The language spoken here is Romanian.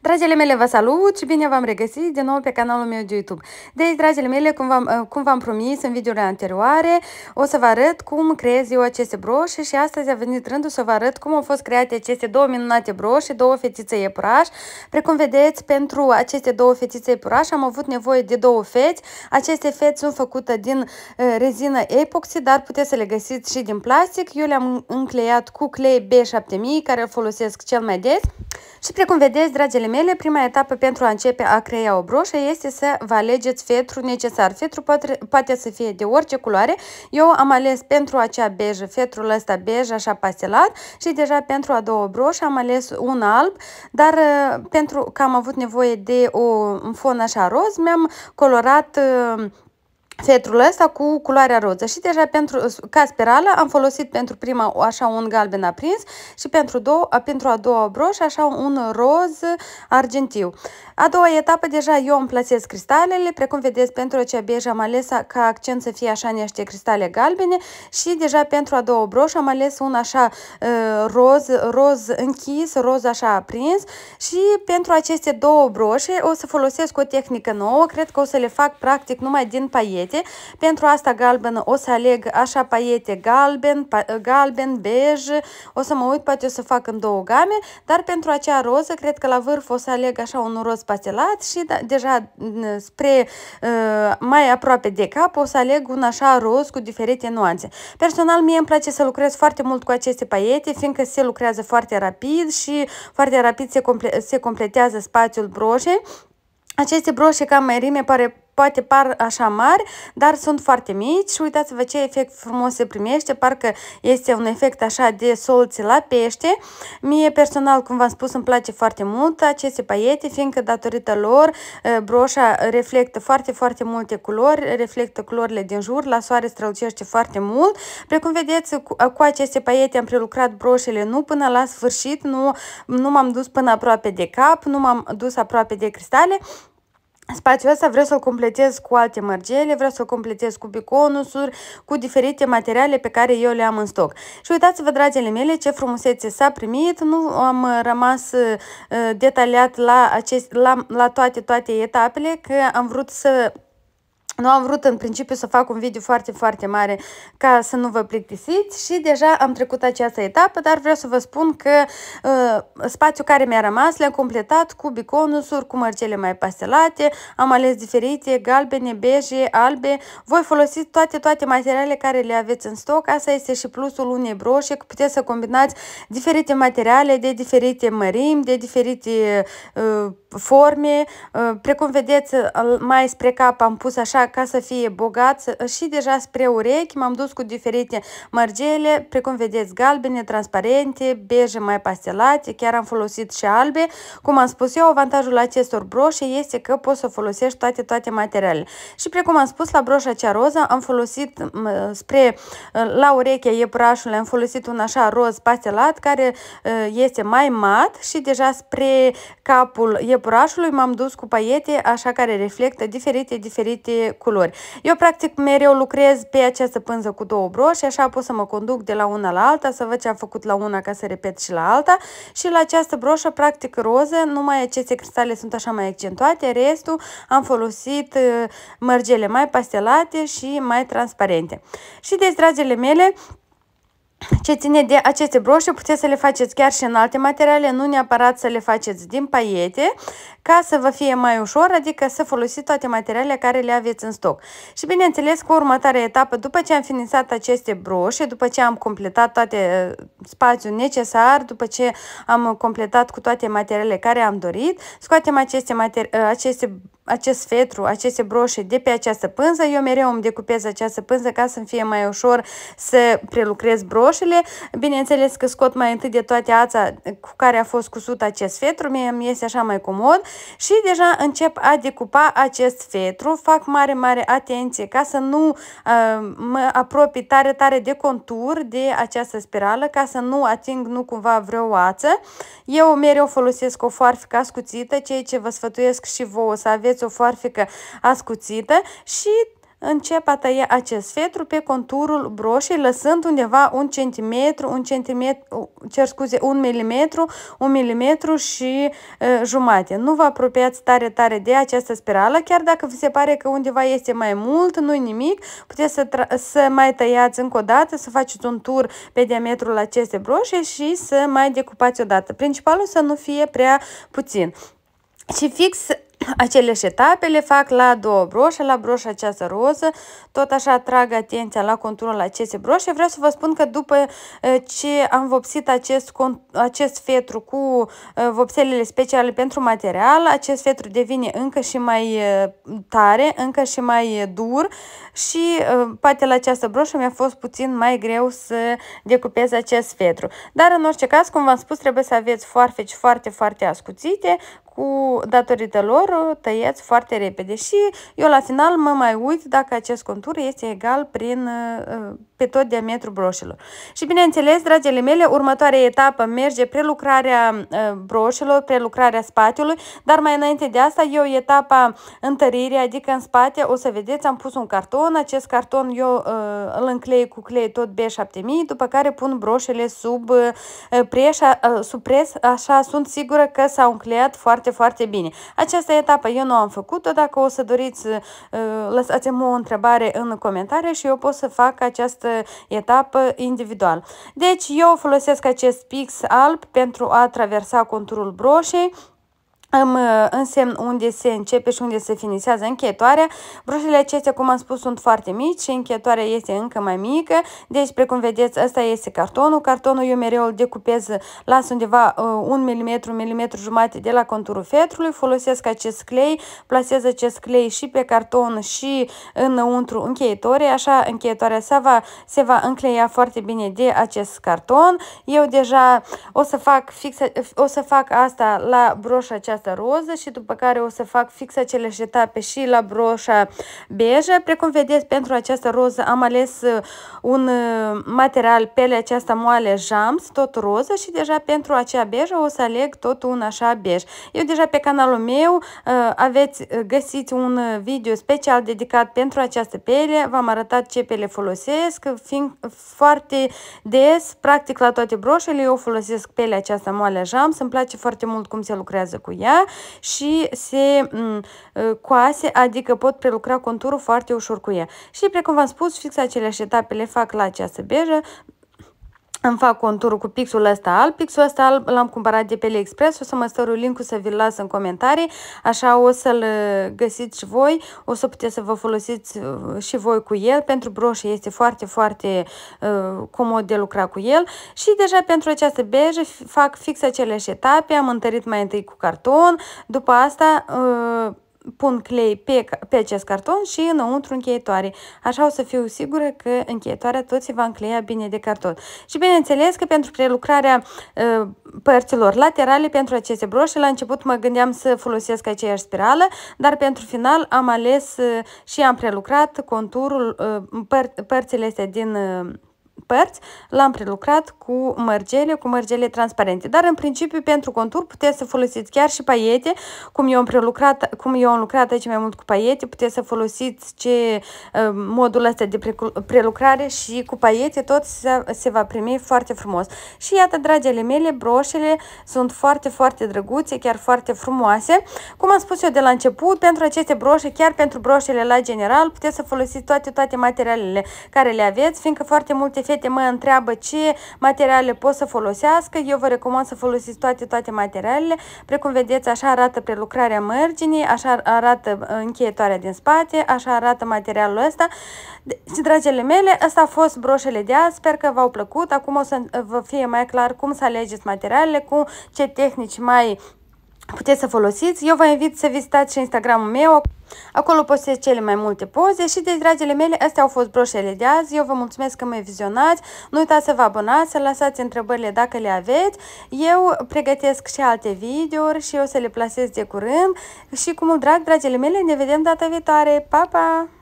Dragile mele, vă salut și bine v-am regăsit din nou pe canalul meu de YouTube. Deci, dragile mele, uh, cum v-am promis în videourile anterioare, o să vă arăt cum creez eu aceste broșe și astăzi a venit rândul să vă arăt cum au fost create aceste două minunate broșe, două fetițe iepuraș. Precum vedeți, pentru aceste două fetițe iepuraș am avut nevoie de două feți. Aceste feți sunt făcute din uh, rezină epoxi, dar puteți să le găsiți și din plastic. Eu le-am încleiat cu clei B7000, care îl folosesc cel mai des. Și precum vedeți, Dragile mele, prima etapă pentru a începe a crea o broșă este să vă alegeți fetru necesar. Fetru poate, poate să fie de orice culoare. Eu am ales pentru acea bejă, fetrul ăsta bej, așa pastelat și deja pentru a doua broșă am ales un alb, dar uh, pentru că am avut nevoie de o, un fon așa roz, mi-am colorat uh, fetrul ăsta cu culoarea roză și deja pentru, ca spirală am folosit pentru prima așa un galben aprins și pentru, două, pentru a doua broș așa un roz argintiu. A doua etapă deja eu îmi plasez cristalele, precum vedeți pentru acea bej am ales ca accent să fie așa niște cristale galbene și deja pentru a doua broș am ales un așa roz, roz închis, roz așa aprins și pentru aceste două broșe o să folosesc o tehnică nouă, cred că o să le fac practic numai din paiete paiete. Pentru asta galbenă o să aleg așa paiete galben, pa galben, bej, o să mă uit, poate o să fac în două game, dar pentru acea roză, cred că la vârf o să aleg așa un roz pastelat și da, deja mm, spre uh, mai aproape de cap o să aleg un așa roz cu diferite nuanțe. Personal, mie îmi place să lucrez foarte mult cu aceste paiete, fiindcă se lucrează foarte rapid și foarte rapid se, comple se completează spațiul broșei. Aceste broșe cam rime, pare poate par așa mari, dar sunt foarte mici și uitați-vă ce efect frumos se primește, parcă este un efect așa de solți la pește. Mie personal, cum v-am spus, îmi place foarte mult aceste paiete, fiindcă datorită lor ă, broșa reflectă foarte, foarte multe culori, reflectă culorile din jur, la soare strălucește foarte mult. Precum vedeți, cu, aceste paiete am prelucrat broșele nu până la sfârșit, nu, nu m-am dus până aproape de cap, nu m-am dus aproape de cristale, Spațiul ăsta vreau să-l completez cu alte mărgele, vreau să-l completez cu biconusuri, cu diferite materiale pe care eu le am în stoc. Și uitați-vă, dragile mele, ce frumusețe s-a primit, nu am rămas uh, detaliat la, acest, la, la toate, toate etapele, că am vrut să nu am vrut în principiu să fac un video foarte, foarte mare ca să nu vă plictisiți și deja am trecut această etapă, dar vreau să vă spun că uh, spațiul care mi-a rămas le-am completat cu biconusuri, cu mărcele mai pastelate, am ales diferite, galbene, beje, albe. Voi folosi toate, toate materialele care le aveți în stoc, asta este și plusul unei broșe, că puteți să combinați diferite materiale de diferite mărimi, de diferite uh, forme. Uh, precum vedeți, uh, mai spre cap am pus așa ca să fie bogat ă, și deja spre urechi m-am dus cu diferite mărgele, precum vedeți galbene, transparente, beje mai pastelate, chiar am folosit și albe. Cum am spus eu, avantajul acestor broșe este că poți să folosești toate, toate materialele. Și precum am spus, la broșa cea roză am folosit spre ă, la urechea iepurașului, am folosit un așa roz pastelat care ă, este mai mat și deja spre capul iepurașului m-am dus cu paiete așa care reflectă diferite, diferite culori. Eu practic mereu lucrez pe această pânză cu două broșe, așa pot să mă conduc de la una la alta, să văd ce am făcut la una ca să repet și la alta și la această broșă practic roză, numai aceste cristale sunt așa mai accentuate, restul am folosit uh, mărgele mai pastelate și mai transparente. Și deci, dragile mele, ce ține de aceste broșe, puteți să le faceți chiar și în alte materiale, nu neapărat să le faceți din paiete, ca să vă fie mai ușor, adică să folosiți toate materialele care le aveți în stoc. Și bineînțeles că următoarea etapă, după ce am finisat aceste broșe, după ce am completat toate uh, spațiul necesar, după ce am completat cu toate materialele care am dorit, scoatem aceste, materi uh, aceste acest fetru, aceste broșe de pe această pânză. Eu mereu îmi decupez această pânză ca să-mi fie mai ușor să prelucrez broșele. Bineînțeles că scot mai întâi de toate ața cu care a fost cusut acest fetru, mie îmi iese așa mai comod și deja încep a decupa acest fetru. Fac mare, mare atenție ca să nu uh, mă apropii tare, tare de contur de această spirală, ca să nu ating nu cumva vreo ață. Eu mereu folosesc o foarfică ascuțită, ceea ce vă sfătuiesc și vouă să aveți aveți o foarfecă ascuțită și încep a tăia acest fetru pe conturul broșei, lăsând undeva un centimetru, un centimetru, cer scuze, un milimetru, un milimetru și e, jumate. Nu vă apropiați tare, tare de această spirală, chiar dacă vi se pare că undeva este mai mult, nu-i nimic, puteți să, să mai tăiați încă o dată, să faceți un tur pe diametrul acestei broșe și să mai decupați o dată. Principalul să nu fie prea puțin. Și fix Aceleași etape le fac la două broșe, la broșa aceasta roză, tot așa atrag atenția la conturul acestei broșe. Vreau să vă spun că după ce am vopsit acest, acest fetru cu vopselele speciale pentru material, acest fetru devine încă și mai tare, încă și mai dur și poate la această broșă mi-a fost puțin mai greu să decupez acest fetru. Dar în orice caz, cum v-am spus, trebuie să aveți foarfeci foarte, foarte ascuțite, cu, datorită lor, tăiați foarte repede și eu la final mă mai uit dacă acest contur este egal prin uh, pe tot diametrul broșelor. Și bineînțeles, dragele mele, următoarea etapă merge prelucrarea ă, broșelor, prelucrarea spatelui, dar mai înainte de asta eu etapa întăririi, adică în spate, o să vedeți, am pus un carton, acest carton eu ă, îl înclei cu clei tot B7000, după care pun broșele sub, ă, preșa, sub pres, așa sunt sigură că s-au încleiat foarte, foarte bine. Această etapă eu nu am făcut-o, dacă o să doriți, lăsați-mi o întrebare în comentarii și eu pot să fac această etapă individual. Deci eu folosesc acest pix alb pentru a traversa conturul broșei am uh, însemn unde se începe și unde se finisează încheietoarea. Broșele acestea, cum am spus, sunt foarte mici și încheietoarea este încă mai mică. Deci, precum vedeți, ăsta este cartonul. Cartonul eu mereu îl decupez, las undeva uh, 1 mm, 1 mm jumate de la conturul fetrului. Folosesc acest clei, plasez acest clei și pe carton și înăuntru încheietoare. Așa încheietoarea se va, se va încleia foarte bine de acest carton. Eu deja o să fac, fix, o să fac asta la broșa aceasta bază roză și după care o să fac fix aceleași etape și la broșa bejă. Precum vedeți, pentru această roză am ales uh, un uh, material pelea aceasta moale jams, tot roză și deja pentru acea bejă o să aleg tot un așa bej. Eu deja pe canalul meu uh, aveți găsit un video special dedicat pentru această pele, v-am arătat ce pele folosesc, fiind foarte des, practic la toate broșele eu folosesc pelea aceasta moale jams, îmi place foarte mult cum se lucrează cu ea mea și se mm, ă, coase, adică pot prelucra conturul foarte ușor cu ea. Și precum v-am spus, fix aceleași etape le fac la această bejă, îmi fac conturul cu pixul ăsta alb. Pixul ăsta alb l-am cumpărat de pe AliExpress, o să mă stăru link-ul să vi-l las în comentarii, așa o să-l uh, găsiți și voi, o să puteți să vă folosiți uh, și voi cu el, pentru broșe este foarte, foarte uh, comod de lucra cu el și deja pentru această bejă fac fix aceleași etape, am întărit mai întâi cu carton, după asta uh, pun clei pe, pe acest carton și înăuntru încheietoare. Așa o să fiu sigură că încheietoarea tot se va încleia bine de carton. Și bineînțeles că pentru prelucrarea uh, părților laterale pentru aceste broșe, la început mă gândeam să folosesc aceeași spirală, dar pentru final am ales uh, și am prelucrat conturul, uh, păr părțile astea din... Uh, părți l-am prelucrat cu mărgele, cu mărgele transparente. Dar în principiu pentru contur puteți să folosiți chiar și paiete, cum eu am prelucrat, cum eu am lucrat aici mai mult cu paiete, puteți să folosiți ce ă, modul ăsta de prelucrare și cu paiete tot se, se va primi foarte frumos. Și iată, dragele mele, broșele sunt foarte, foarte drăguțe, chiar foarte frumoase. Cum am spus eu de la început, pentru aceste broșe, chiar pentru broșele la general, puteți să folosiți toate, toate materialele care le aveți, fiindcă foarte multe fete fete mă întreabă ce materiale pot să folosească. Eu vă recomand să folosiți toate, toate materialele. Precum vedeți, așa arată prelucrarea mărginii, așa arată uh, încheietoarea din spate, așa arată materialul ăsta. Și, dragele mele, ăsta a fost broșele de azi. Sper că v-au plăcut. Acum o să uh, vă fie mai clar cum să alegeți materialele, cu ce tehnici mai puteți să folosiți. Eu vă invit să vizitați și Instagramul meu. Acolo postez cele mai multe poze și, de dragile mele, astea au fost broșele de azi. Eu vă mulțumesc că mă vizionați. Nu uitați să vă abonați, să lăsați întrebările dacă le aveți. Eu pregătesc și alte videouri și eu să le plasez de curând. Și cu mult drag, dragile mele, ne vedem data viitoare. Pa, pa!